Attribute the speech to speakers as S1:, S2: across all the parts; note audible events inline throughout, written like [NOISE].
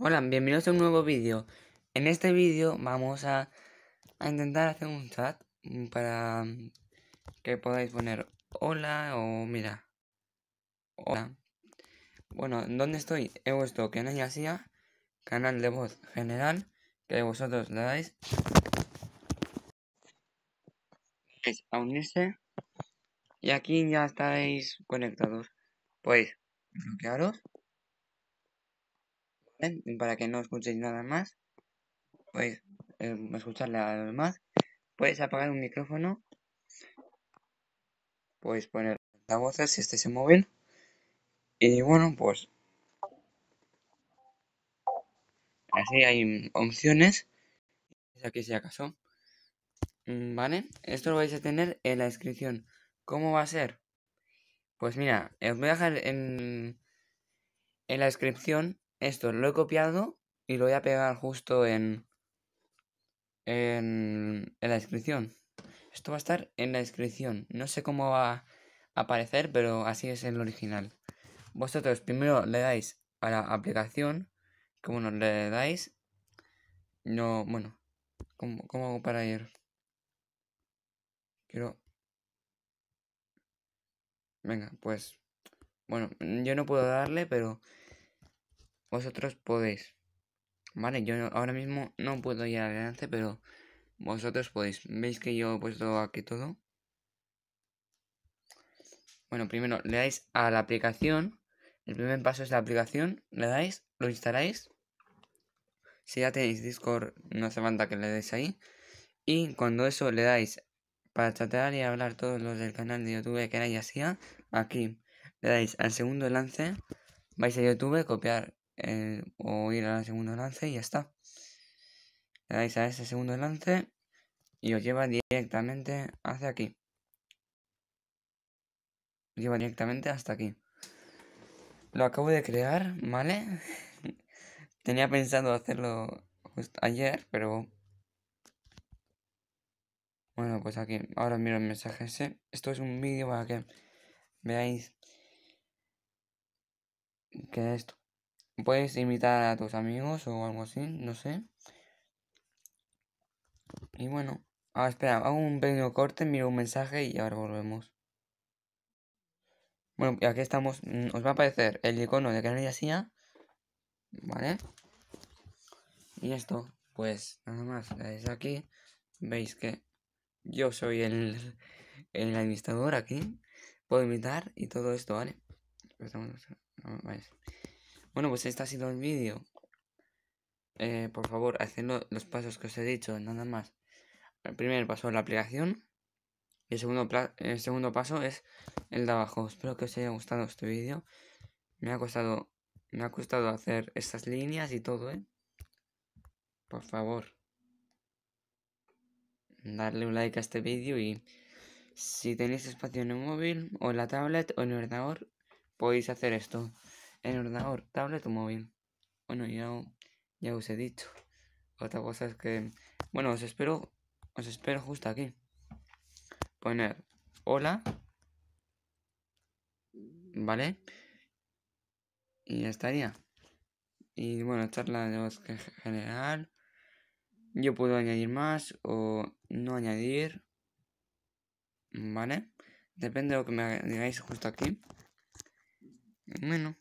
S1: Hola, bienvenidos a un nuevo vídeo. En este vídeo vamos a, intentar hacer un chat para que podáis poner hola o mira. Hola. Bueno, ¿dónde estoy? He puesto que nadie sea, canal de voz general, que vosotros le dais. Es a unirse. Y aquí ya estáis conectados. Pues, bloquearos para que no escuchéis nada más, pues eh, escuchar nada demás, puedes apagar un micrófono, puedes poner la voz si este se móvil, y bueno, pues así hay opciones, aquí si acaso, mm, ¿vale? Esto lo vais a tener en la descripción. ¿Cómo va a ser? Pues mira, os voy a dejar en, en la descripción esto lo he copiado y lo voy a pegar justo en, en, la descripción. Esto va a estar en la descripción. No sé cómo va a aparecer, pero así es el original. Vosotros primero le dais a la aplicación, Como no le dais... No, bueno, ¿cómo, cómo hago para ir? Quiero... Venga, pues... Bueno, yo no puedo darle, pero vosotros podéis. Vale, yo ahora mismo no puedo ir adelante, pero vosotros podéis. ¿Veis que yo he puesto aquí todo? Bueno, primero le dais a la aplicación. El primer paso es la aplicación. Le dais, lo instaláis. Si ya tenéis Discord, no hace falta que le deis ahí. Y cuando eso le dais para chatear y hablar todos los del canal de YouTube que y así, aquí le dais al segundo lance, vais a YouTube, copiar eh, o ir al segundo lance y ya está. Le dais a ese segundo lance y os lleva directamente hacia aquí. lleva directamente hasta aquí. Lo acabo de crear, ¿vale? [LAUGHS] Tenía pensado hacerlo ayer, pero... Bueno, pues aquí, ahora miro el mensaje Esto es un vídeo para que veáis que esto Puedes invitar a tus amigos o algo así, no sé. Y bueno, ahora espera, hago un pequeño corte, miro un mensaje y ahora volvemos. Bueno, y aquí estamos. Mm, os va a aparecer el icono de Canal hacía, ¿Vale? Y esto, pues nada más. Desde aquí veis que yo soy el, el administrador aquí. Puedo invitar y todo esto, ¿vale? Vale. Bueno, pues este ha sido el vídeo. Eh, por favor, haced los pasos que os he dicho, nada más. El primer paso es la aplicación. Y el segundo, el segundo paso es el de abajo. Espero que os haya gustado este vídeo. Me ha costado, me ha costado hacer estas líneas y todo, ¿eh? Por favor. Darle un like a este vídeo y si tenéis espacio en el móvil o en la tablet o en el ordenador, podéis hacer esto ordenador, tablet o móvil. Bueno, ya, ya os he dicho. Otra cosa es que, bueno, os espero, os espero justo aquí. Poner hola, ¿vale? Y ya estaría. Y bueno, charla de voz general. Yo puedo añadir más o no añadir. ¿Vale? Depende de lo que me digáis justo aquí. Bueno.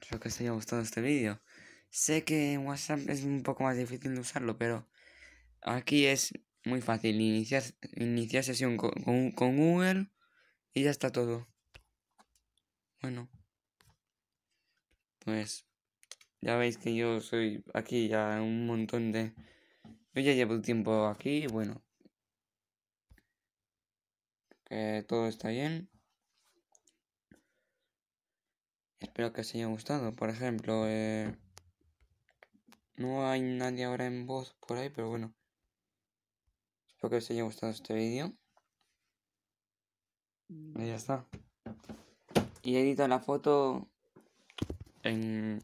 S1: espero que os haya gustado este vídeo. Sé que en WhatsApp es un poco más difícil de usarlo, pero aquí es muy fácil. Iniciar, iniciar sesión con, con Google y ya está todo. Bueno, pues ya veis que yo soy aquí ya un montón de... Yo ya llevo tiempo aquí, bueno. Que todo está bien. Espero que os haya gustado. Por ejemplo, eh, no hay nadie ahora en voz por ahí, pero bueno. Espero que os haya gustado este vídeo. Ahí ya está. Y edito la foto en,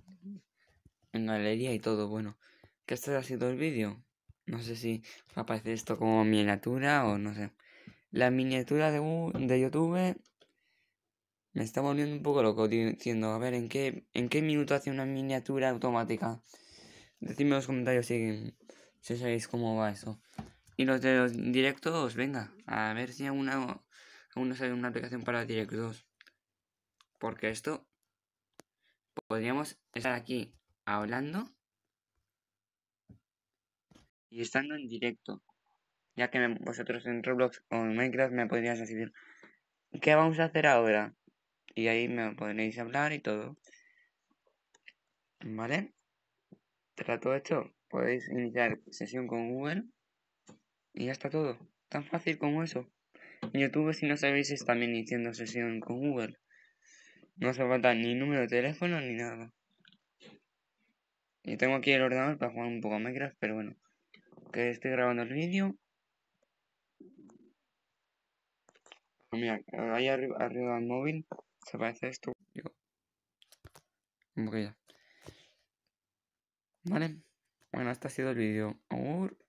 S1: en galería y todo. Bueno, que este ha sido el vídeo. No sé si va esto como miniatura o no sé. La miniatura de, de YouTube me está volviendo un poco loco diciendo, a ver, ¿en qué, en qué minuto hace una miniatura automática? Decidme en los comentarios si, si sabéis cómo va eso. Y los de los directos, venga, a ver si aún, no sale una aplicación para directos. Porque esto, podríamos estar aquí hablando y estando en directo. Ya que vosotros en Roblox o en Minecraft me podrías decir, ¿qué vamos a hacer ahora? y ahí me podréis hablar y todo. ¿Vale? Tras todo esto, podéis iniciar sesión con Google y ya está todo. Tan fácil como eso. En YouTube, si no sabéis, Está también iniciando sesión con Google. No hace falta ni número de teléfono ni nada. y tengo aquí el ordenador para jugar un poco a Minecraft, pero bueno. Que estoy grabando el vídeo. Mira, ahí arriba, arriba móvil se parece a esto. Digo, Un Vale. Bueno, este ha sido el vídeo. Agur.